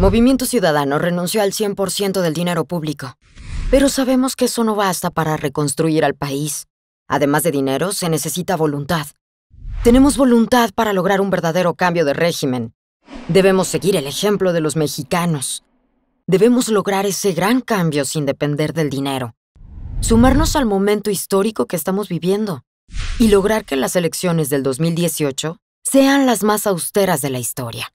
Movimiento Ciudadano renunció al 100% del dinero público, pero sabemos que eso no basta para reconstruir al país. Además de dinero, se necesita voluntad. Tenemos voluntad para lograr un verdadero cambio de régimen. Debemos seguir el ejemplo de los mexicanos. Debemos lograr ese gran cambio sin depender del dinero. Sumarnos al momento histórico que estamos viviendo y lograr que las elecciones del 2018 sean las más austeras de la historia.